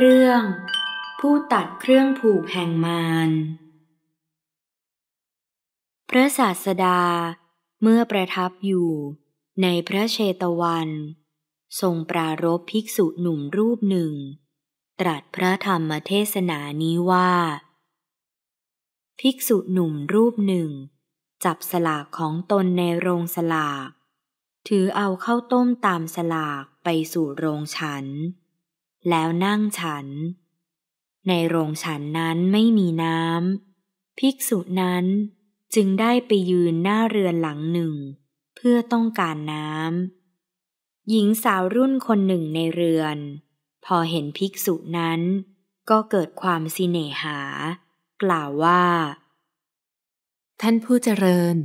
เรื่องผู้ตัดเครื่องผูกแห่งมารพระศาสดาเมื่อประทับอยู่ในพระเชตวัน ทรงปรารบภิกษุหนุ่มรูปหนึ่ง ตรัสพระธรรมเทศนานี้ว่า ภิกษุหนุ่มรูปหนึ่ง จับสลากของตนในโรงสลาก ถือเอาเข้าต้มตามสลากไปสู่โรงฉันแล้วนั่งฉันในโรงฉันนั้นไม่มีน้ำภิกษุนั้นจึงได้ไปยืนหน้าเรือนหลังหนึ่ง เพื่อต้องการน้ำหญิงสาวรุ่นคนหนึ่งในเรือน พอเห็นภิกษุนั้น ก็เกิดความสิเนหา กล่าวว่า ท่านผู้เจริญ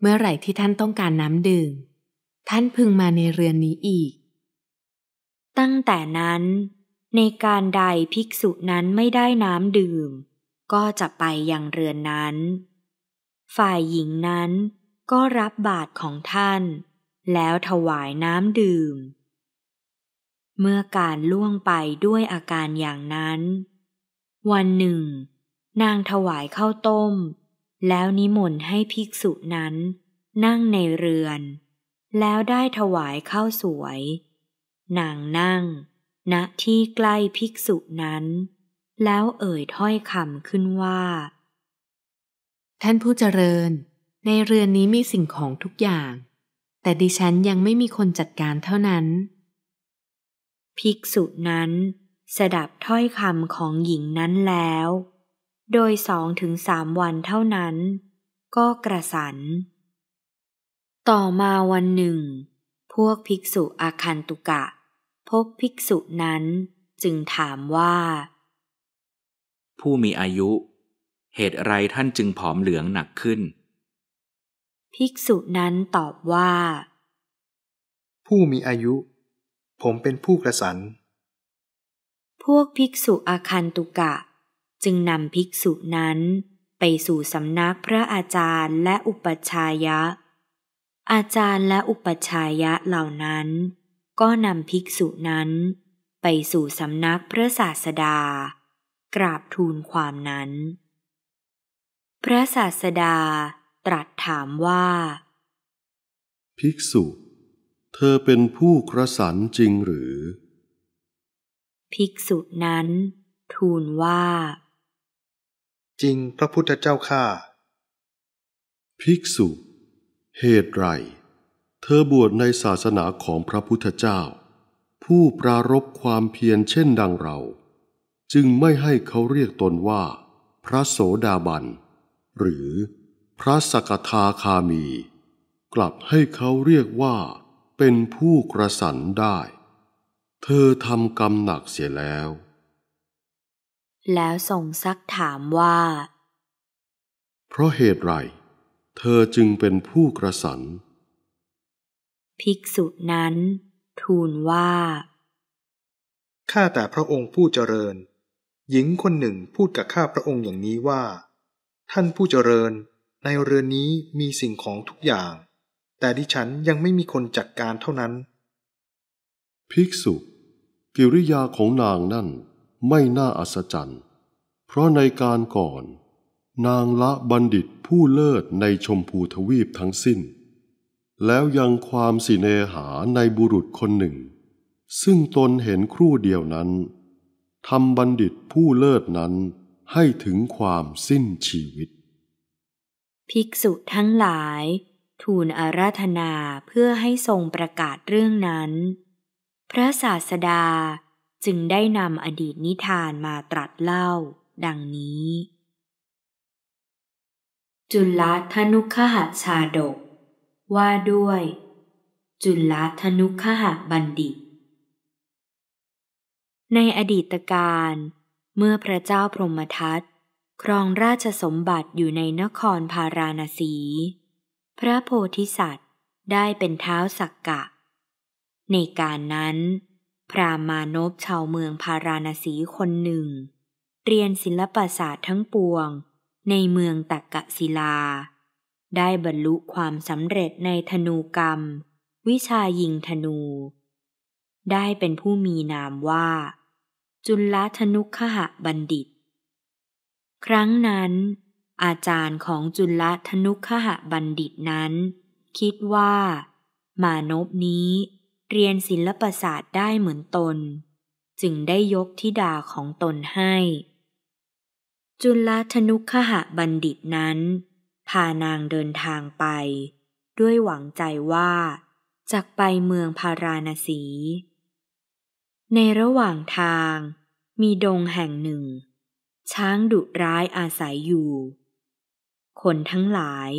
เมื่อไหร่ที่ท่านต้องการน้ำดื่มท่านพึงมาในเรือนนี้อีกตั้งแต่นั้น ในการใดภิกษุนั้นไม่ได้น้ำดื่ม ก็จะไปยังเรือนนั้น ฝ่ายหญิงนั้นก็รับบาตรของท่าน แล้วถวายน้ำดื่ม เมื่อการล่วงไปด้วยอาการอย่างนั้น วันหนึ่ง นางถวายข้าวต้ม แล้วนิมนต์ให้ภิกษุนั้นนั่งในเรือน แล้วได้ถวายข้าวสวยนางนั่ง ณที่ใกล้ภิกษุนั้น แล้วเอ่ยถ้อยคำขึ้นว่า ท่านผู้เจริญในเรือนนี้มีสิ่งของทุกอย่าง แต่ดิฉันยังไม่มีคนจัดการเท่านั้น ภิกษุนั้น สดับถ้อยคำของหญิงนั้นแล้ว โดยสองถึงสามวันเท่านั้น ก็กระสัน ต่อมาวันหนึ่ง พวกภิกษุอาคันตุกะพบภิกษุนั้นจึงถามว่า ผู้มีอายุ เหตุไรท่านจึงผอมเหลืองหนักขึ้น ภิกษุนั้นตอบว่า ผู้มีอายุ ผมเป็นผู้กระสันพวกภิกษุอาคันตุกะจึงนำภิกษุนั้นไปสู่สำนักพระอาจารย์และอุปชายะ อาจารย์และอุปชายะเหล่านั้นก็นำภิกษุนั้นไปสู่สำนักพระศาสดา กราบทูลความนั้น พระศาสดาตรัสถามว่า ภิกษุ เธอเป็นผู้กระสันจริงหรือ ภิกษุนั้นทูลว่า จริงพระพุทธเจ้าข้าภิกษุ เหตุไรเธอบวชในศาสนาของพระพุทธเจ้า ผู้ปรารบความเพียรเช่นดังเรา จึงไม่ให้เขาเรียกตนว่า พระโสดาบันหรือพระสกทาคามี กลับให้เขาเรียกว่าเป็นผู้กระสันได้ เธอทำกรรมหนักเสียแล้ว แล้วทรงซักถามว่า เพราะเหตุไร เธอจึงเป็นผู้กระสันเภิกษุนั้นทูลว่า ข้าแต่พระองค์ผู้เจริญ หญิงคนหนึ่งพูดกับข้าพระองค์อย่างนี้ว่า ท่านผู้เจริญ ในเรือนนี้มีสิ่งของทุกอย่าง แต่ดิฉันยังไม่มีคนจัดกการเท่านั้น ภิกษุ กิริยาของนางนั่นไม่น่าอัศจรรย์ เพราะในการก่อน นางละบัณฑิตผู้เลิศในชมพูทวีปทั้งสิ้นแล้วยังความสิเนหาในบุรุษคนหนึ่ง ซึ่งตนเห็นครู่เดียวนั้นทำบัณฑิตผู้เลิศนั้นให้ถึงความสิ้นชีวิต ภิกษุทั้งหลาย ทูลอาราธนาเพื่อให้ทรงประกาศเรื่องนั้น พระศาสดาจึงได้นำอดีตนิทานมาตรัสเล่าดังนี้ จุลธนุขหชาดกว่าด้วย จุลธนุขหบัณฑิต ในอดีตการ เมื่อพระเจ้าพรหมทัตครองราชสมบัติอยู่ในนครพาราณสี พระโพธิสัตว์ได้เป็นเท้าสักกะ ในการนั้น พรามานพชาวเมืองพาราณสีคนหนึ่ง เรียนศิลปศาสตร์ทั้งปวงในเมืองตักกะศิลาได้บรรลุความสำเร็จในธนูกรรม วิชายิงธนู ได้เป็นผู้มีนามว่า จุลธนุขหะบัณฑิต ครั้งนั้น อาจารย์ของจุลธนุขหะบัณฑิตนั้น คิดว่ามานพนี้เรียนศิลปศาสตร์ได้เหมือนตน จึงได้ยกธิดาของตนให้ จุลธนุขหะบัณฑิตนั้นพานางเดินทางไป ด้วยหวังใจว่าจากไปเมืองพาราณสี ในระหว่างทางมีดงแห่งหนึ่ง ช้างดุร้ายอาศัยอยู่ คนทั้งหลาย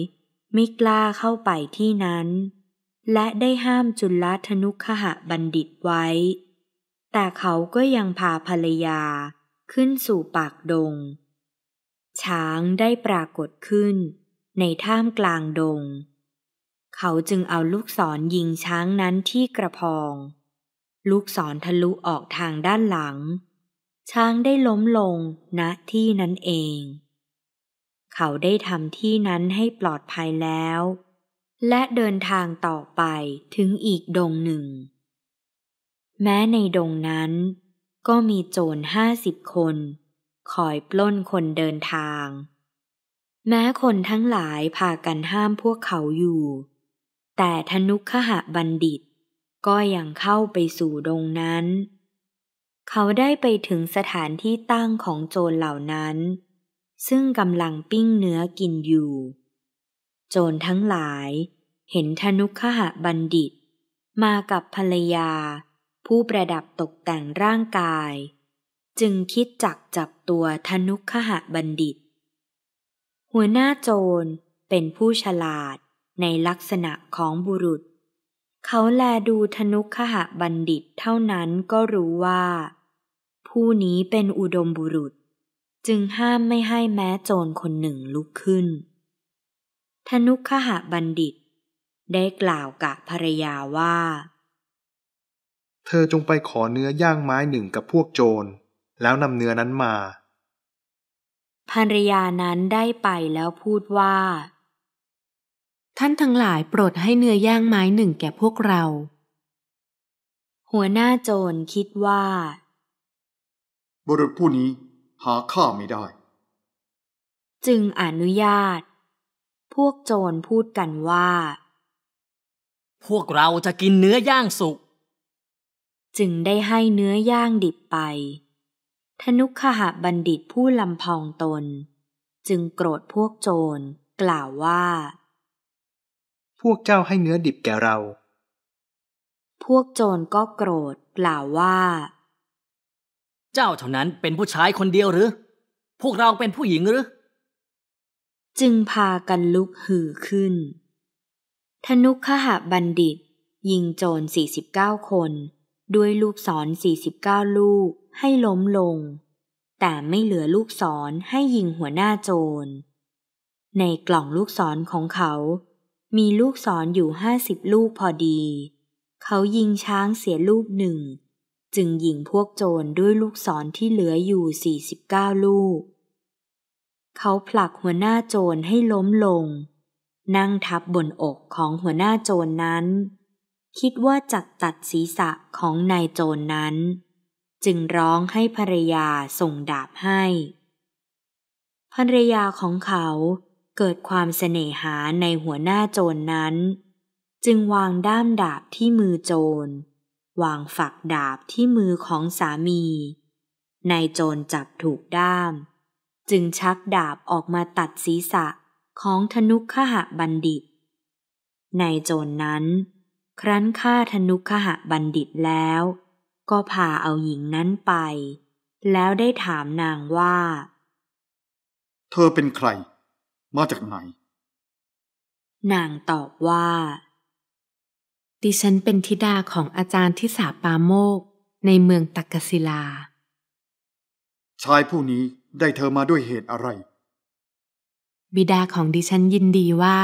ไม่กล้าเข้าไปที่นั้น และได้ห้ามจุลธนุขหะบัณฑิตไว้ แต่เขาก็ยังพาภรรยาขึ้นสู่ปากดง ช้างได้ปรากฏขึ้นในท่ามกลางดง เขาจึงเอาลูกศรยิงช้างนั้นที่กระพอง ลูกศรทะลุออกทางด้านหลัง ช้างได้ล้มลงณที่นั้นเอง เขาได้ทำที่นั้นให้ปลอดภัยแล้ว และเดินทางต่อไปถึงอีกดงหนึ่ง แม้ในดงนั้นก็มีโจรห้าสิบคนคอยปล้นคนเดินทางแม้คนทั้งหลายพากันห้ามพวกเขาอยู่ แต่ธนุขหะบัณฑิตก็ยังเข้าไปสู่ดงนั้น เขาได้ไปถึงสถานที่ตั้งของโจรเหล่านั้น ซึ่งกำลังปิ้งเนื้อกินอยู่ โจรทั้งหลายเห็นธนุขหะบัณฑิต มากับภรรยา ผู้ประดับตกแต่งร่างกาย จึงคิดจักจับตัวธนุขหะบัณฑิตหัวหน้าโจรเป็นผู้ฉลาดในลักษณะของบุรุษ เขาแลดูธนุขหะบัณฑิตเท่านั้นก็รู้ว่า ผู้นี้เป็นอุดมบุรุษ จึงห้ามไม่ให้แม้โจรคนหนึ่งลุกขึ้น ธนุขหะบัณฑิต ได้กล่าวกับภรรยาว่า เธอจงไปขอเนื้อย่างไม้หนึ่งกับพวกโจร แล้วนำเนื้อนั้นมาภรรยานั้นได้ไปแล้วพูดว่า ท่านทั้งหลายโปรดให้เนื้อย่างไม้หนึ่งแก่พวกเรา หัวหน้าโจรคิดว่า บรุษผู้นี้ หาข้าไม่ได้ จึงอนุญาต พวกโจรพูดกันว่า พวกเราจะกินเนื้อย่างสุก จึงได้ให้เนื้อย่างดิบไปธนุขหบัณฑิตผู้ลำพองตน จึงโกรธพวกโจรกล่าวว่า พวกเจ้าให้เนื้อดิบแก่เรา พวกโจรก็โกรธกล่าวว่า เจ้าเท่านั้นเป็นผู้ชายคนเดียวหรือ พวกเราเป็นผู้หญิงหรือ จึงพากันลุกฮือขึ้น ธนุขหบัณฑิต ยิงโจรสสี่ิบเก้าคนด้วยลูกศร 49 ลูกให้ล้มลง แต่ไม่เหลือลูกศรให้ยิงหัวหน้าโจร ในกล่องลูกศรของเขา มีลูกศรออยู่ 50 ลูกพอดี เขายิงช้างเสียลูกหนึ่ง จึงยิงพวกโจรด้วยลูกศรที่เหลืออยู่ 49 ลูก เขาผลักหัวหน้าโจรให้ล้มลง นั่งทับบนอกของหัวหน้าโจรนนั้นคิดว่าจักตัดศีรษะของนายโจรนนั้น จึงร้องให้ภรรยาส่งดาบให้ ภรรยาของเขาเกิดความเสน่หาในหัวหน้าโจรนนั้น จึงวางด้ามดาบที่มือโจร วางฝักดาบที่มือของสามีนายโจรจับถูกด้าม จึงชักดาบออกมาตัดศีรษะของธนุขหบัณฑิตนายโจรนนั้นครั้นฆ่าธนุขหะบัณฑิตแล้วก็พาเอาหญิงนั้นไปแล้วได้ถามนางว่า เธอเป็นใคร มาจากไหน นางตอบว่า ดิฉันเป็นธิดาของอาจารย์ทิสาปาโมกในเมืองตักกศิลา ชายผู้นี้ได้เธอมาด้วยเหตุอะไร บิดาของดิฉันยินดีว่า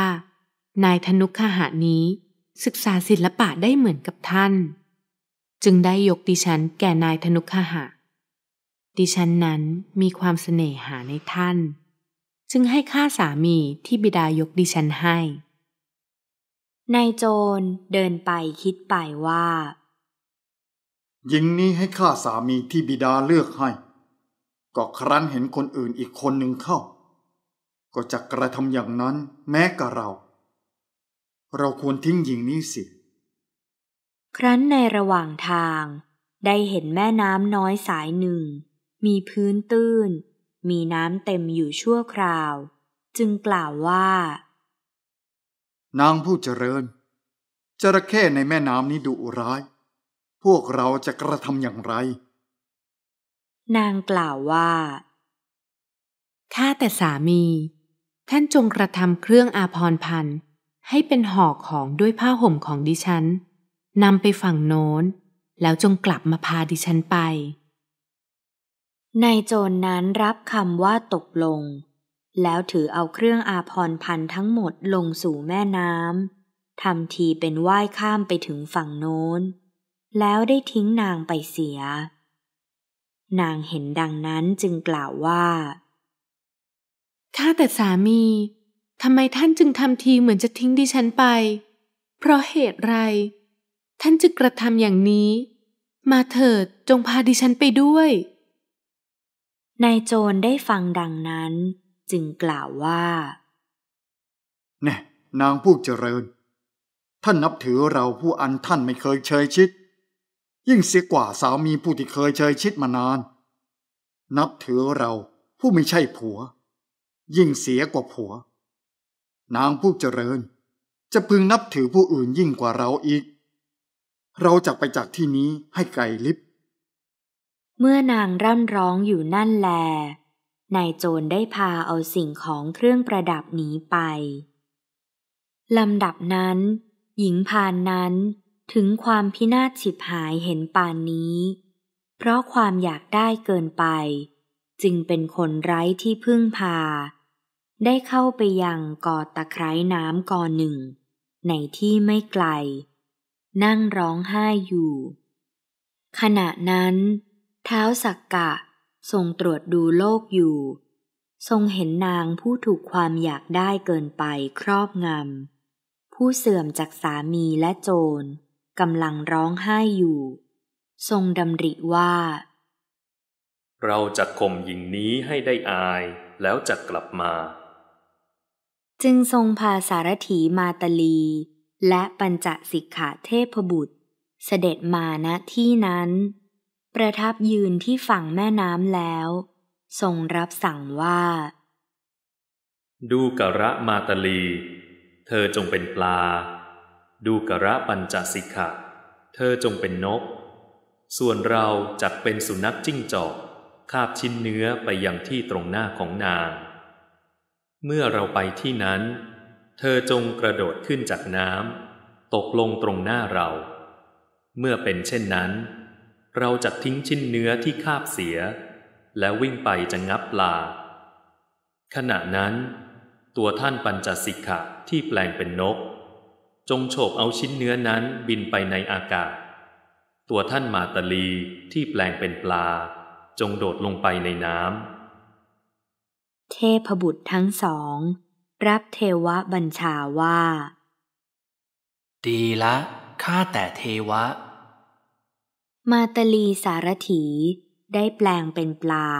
นายธนุขหะนี้ศึกษาศิลปะได้เหมือนกับท่าน จึงได้ยกดิฉันแก่นายธนุขหะ ดิฉันนั้นมีความเสน่หาในท่าน จึงให้ค่าสามีที่บิดายกดิฉันให้ นายโจรเดินไปคิดไปว่าหญิงนี้ให้ข้าสามีที่บิดาเลือกให้ก็ครั้นเห็นคนอื่นอีกคนหนึ่งเข้า ก็จะกระทำอย่างนั้นแม้กับเราเราควรทิ้งหญิงนี้สิ ครั้นในระหว่างทาง ได้เห็นแม่น้ำน้อยสายหนึ่ง มีพื้นตื้น มีน้ำเต็มอยู่ชั่วคราว จึงกล่าวว่า นางผู้เจริญจระเข้ในแม่น้ำนี้ดุร้าย พวกเราจะกระทำอย่างไร นางกล่าวว่าข้าแต่สามี ท่านจงกระทำเครื่องอาพรพันธ์ให้เป็นห่อของด้วยผ้าห่มของดิฉันนำไปฝั่งโน้น แล้วจงกลับมาพาดิฉันไปนายโจรนนั้นรับคำว่าตกลง แล้วถือเอาเครื่องอาพรพันทั้งหมดลงสู่แม่น้ำทำทีเป็นว่ายข้ามไปถึงฝั่งโน้น แล้วได้ทิ้งนางไปเสีย นางเห็นดังนั้นจึงกล่าวว่าข้าแต่สามีทำไมท่านจึงทำทีเหมือนจะทิ้งดิฉันไป เพราะเหตุไร ท่านจึงกระทำอย่างนี้ มาเถิดจงพาดิฉันไปด้วย นายโจรได้ฟังดังนั้น จึงกล่าวว่าแน่นางผู้เจริญ ท่านนับถือเราผู้อันท่านไม่เคยเชยชิด ยิ่งเสียกว่าสามีผู้ที่เคยเชยชิดมานานนับถือเราผู้ไม่ใช่ผัว ยิ่งเสียกว่าผัวนางผู้เจริญ จะพึงนับถือผู้อื่นยิ่งกว่าเราอีก เราจะไปจากที่นี้ให้ไกลลิบ เมื่อนางร่ำร้องอยู่นั่นแลนายโจรได้พาเอาสิ่งของเครื่องประดับหนีไป ลำดับนั้น หญิงพานนั้นถึงความพินาศฉิบหายเห็นป่านนี้ เพราะความอยากได้เกินไป จึงเป็นคนไร้ที่พึ่งพาได้เข้าไปยังกอตะไคร้น้ำกอหนึ่ง ในที่ไม่ไกล นั่งร้องไห้อยู่ ขณะนั้น เท้าสักกะทรงตรวจดูโลกอยู่ ทรงเห็นนางผู้ถูกความอยากได้เกินไปครอบงำผู้เสื่อมจากสามีและโจรกำลังร้องไห้อยู่ ทรงดำริว่า เราจะข่มหญิงนี้ให้ได้อายแล้วจะกลับมาจึงทรงพาสารถีมาตลี และปัญจสิกขาเทพบุตร เสด็จมาณที่นั้น ประทับยืนที่ฝั่งแม่น้ำแล้ว ทรงรับสั่งว่า ดูกะระมาตลี เธอจงเป็นปลา ดูกะระปัญจสิกขา เธอจงเป็นนก ส่วนเราจักเป็นสุนัขจิ้งจอกคาบชิ้นเนื้อไปยังที่ตรงหน้าของนางเมื่อเราไปที่นั้น เธอจงกระโดดขึ้นจากน้ำ ตกลงตรงหน้าเรา เมื่อเป็นเช่นนั้น เราจะทิ้งชิ้นเนื้อที่คาบเสีย และวิ่งไปจะงับปลา ขณะนั้น ตัวท่านปัญจสิกขะที่แปลงเป็นนก จงโฉบเอาชิ้นเนื้อนั้นบินไปในอากาศ ตัวท่านมาตลีที่แปลงเป็นปลา จงโดดลงไปในน้ำเทพบุตรทั้งสอง รับเทวบัญชาว่า ดีละ ข้าแต่เทวะ มาตลีสารถี ได้แปลงเป็นปลา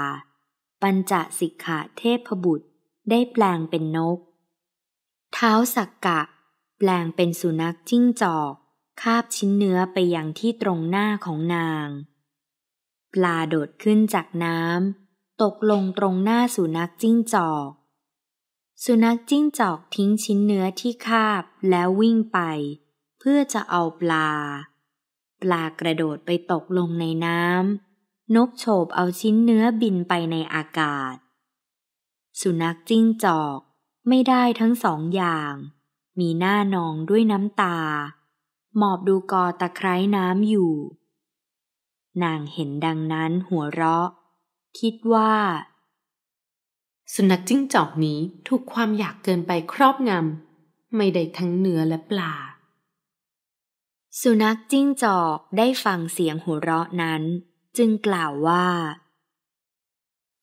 ปัญจสิกขาเทพบุตรได้แปลงเป็นนก เท้าสักกะ แปลงเป็นสุนัขจิ้งจอก คาบชิ้นเนื้อไปอยังที่ตรงหน้าของนาง ปลาโดดขึ้นจากน้ำตกลงตรงหน้าสุนัขจิ้งจอก สุนัขจิ้งจอกทิ้งชิ้นเนื้อที่คาบแล้ววิ่งไป เพื่อจะเอาปลา ปลากระโดดไปตกลงในน้ำนกโฉบเอาชิ้นเนื้อบินไปในอากาศ สุนัขจิ้งจอกไม่ได้ทั้งสองอย่าง มีหน้านองด้วยน้ำตา หมอบดูกอ ตะไคร้น้ำอยู่ นางเห็นดังนั้นหัวเราะคิดว่า สุนัขจิ้งจอกนี้ถูกความอยากเกินไปครอบงำ ไม่ได้ทั้งเนื้อและปลาสุนัขจิ้งจอกได้ฟังเสียงหัวเราะนั้น จึงกล่าวว่า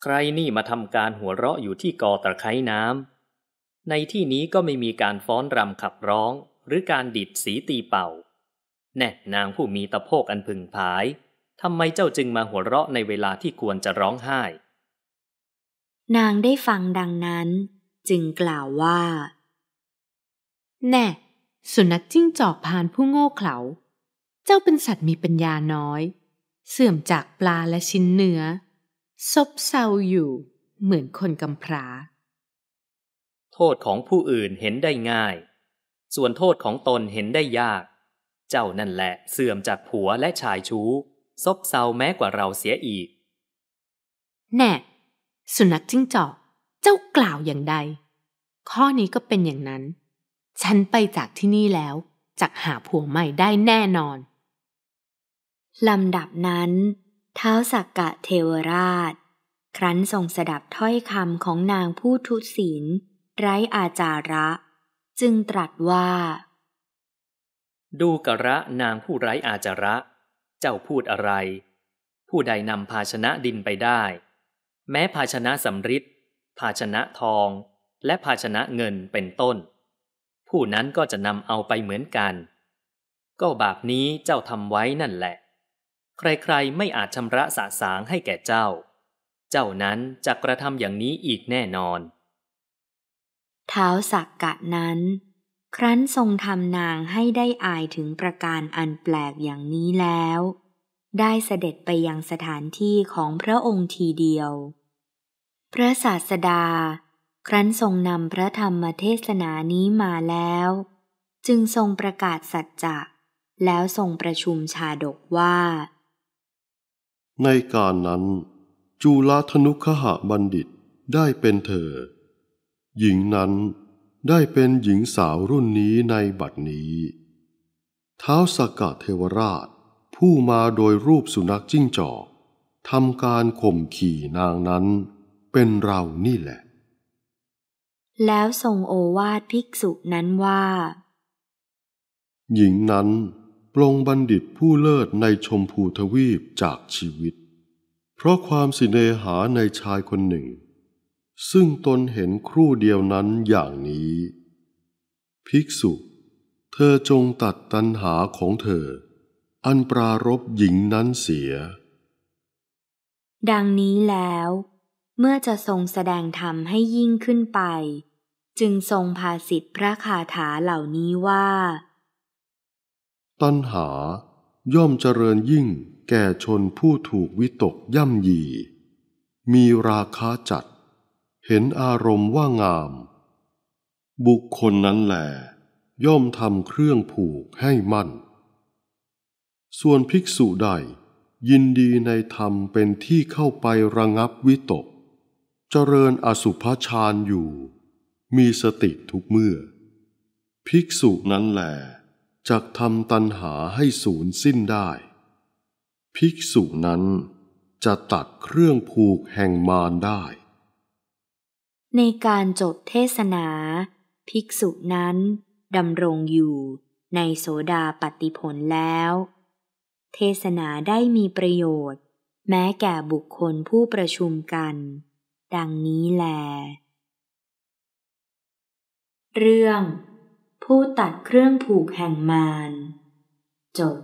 ใครนี่มาทำการหัวเราะอยู่ที่กอตะไคร้น้ำในที่นี้ก็ไม่มีการฟ้อนรำขับร้องหรือการดิดสีตีเป่า แน่นางผู้มีตะโพกอันพึงผายทำไมเจ้าจึงมาหัวเราะในเวลาที่ควรจะร้องไห้ นางได้ฟังดังนั้น จึงกล่าวว่า แน่สุนัขจิ้งจอกพานผู้โง่เขลา เจ้าเป็นสัตว์มีปัญญาน้อย เสื่อมจากปลาและชิ้นเนื้อ ซบเซาอยู่เหมือนคนกำพร้า โทษของผู้อื่นเห็นได้ง่าย ส่วนโทษของตนเห็นได้ยาก เจ้านั่นแหละเสื่อมจากผัวและชายชู้ซบเซาแม้กว่าเราเสียอีก แน่ สุนัขจิ้งจอกเจ้ากล่าวอย่างใด ข้อนี้ก็เป็นอย่างนั้น ฉันไปจากที่นี่แล้ว จักหาผัวใหม่ได้แน่นอน ลำดับนั้น เท้าสักกะเทวราช ครั้นทรงสดับถ้อยคำของนางผู้ทุศีล ไร้อาจาระ จึงตรัสว่า ดูกระนางผู้ไร้อาจาระเจ้าพูดอะไร ผู้ใดนำภาชนะดินไปได้ แม้ภาชนะสำริดภาชนะทองและภาชนะเงินเป็นต้น ผู้นั้นก็จะนำเอาไปเหมือนกัน ก็บาปนี้เจ้าทำไว้นั่นแหละ ใครๆไม่อาจชำระสะสางให้แก่เจ้า เจ้านั้นจะกระทำอย่างนี้อีกแน่นอนเท้าสักกะนั้นครั้นทรงทำนางให้ได้อายถึงประการอันแปลกอย่างนี้แล้ว ได้เสด็จไปยังสถานที่ของพระองค์ทีเดียว พระศาสดา ครั้นทรงนำพระธรรมเทศนานี้มาแล้ว จึงทรงประกาศสัจจะแล้วทรงประชุมชาดกว่า ในการนั้นจุลธนุขหะบัณฑิตได้เป็นเธอ หญิงนั้นได้เป็นหญิงสาวรุ่นนี้ในบัดนี้ท้าวสกเทวราช ผู้มาโดยรูปสุนัขจิ้งจอกทำการข่มขี่นางนั้นเป็นเรานี่แหละ แล้วทรงโอวาทภิกษุนั้นว่า หญิงนั้นปรงบัณฑิตผู้เลิศในชมพูทวีปจากชีวิต เพราะความสิเนหาในชายคนหนึ่งซึ่งตนเห็นครู่เดียวนั้นอย่างนี้ ภิกษุ เธอจงตัดตัณหาของเธอ อันปรารบหญิงนั้นเสีย ดังนี้แล้ว เมื่อจะทรงแสดงธรรมให้ยิ่งขึ้นไป จึงทรงภาสิทธิพระคาถาเหล่านี้ว่า ตัณหาย่อมเจริญยิ่งแก่ชนผู้ถูกวิตกย่ำยีมีราคาจัดเห็นอารมณ์ว่างาม บุคคลนั้นแหลย่อมทำเครื่องผูกให้มั่น ส่วนภิกษุใดยินดีในธรรมเป็นที่เข้าไประงับวิตก เจริญอสุภฌานอยู่ มีสติทุกเมื่อ ภิกษุนั้นแหลจักทำตัณหาให้สูญสิ้นได้ ภิกษุนั้นจะตัดเครื่องผูกแห่งมารได้ในการจบเทศนา ภิกษุนั้น ดำรงอยู่ในโสดาปฏิผลแล้ว เทศนาได้มีประโยชน์ แม้แก่บุคคลผู้ประชุมกัน ดังนี้แล เรื่อง ผู้ตัดเครื่องผูกแห่งมารจบ